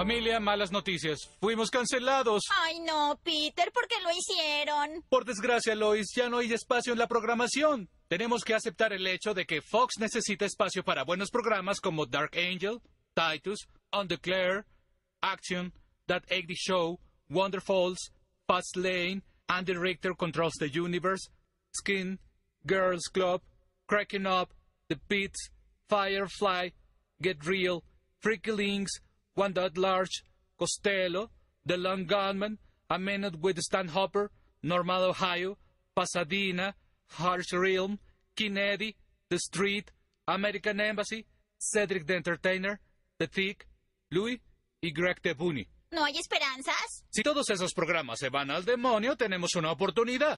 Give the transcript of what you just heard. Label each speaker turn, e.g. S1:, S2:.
S1: Familia, malas noticias. Fuimos cancelados.
S2: Ay, no, Peter, ¿por qué lo hicieron?
S1: Por desgracia, Lois, ya no hay espacio en la programación. Tenemos que aceptar el hecho de que Fox necesita espacio para buenos programas como Dark Angel, Titus, Undeclared, Action, That 80 Show, Wonderfalls, Falls, Fast Lane, the Richter Controls the Universe, Skin, Girls Club, Cracking Up, The Pits, Firefly, Get Real, Freaky Links, cuando at Large, Costello, The Long Gunman, A Minute with Hopper, Normal Ohio, Pasadena, Harsh Realm, Kennedy, The Street, American Embassy, Cedric the Entertainer, The Thick, Louis y Greg the Bunny. ¿No hay esperanzas? Si todos esos programas se van al demonio, tenemos una oportunidad.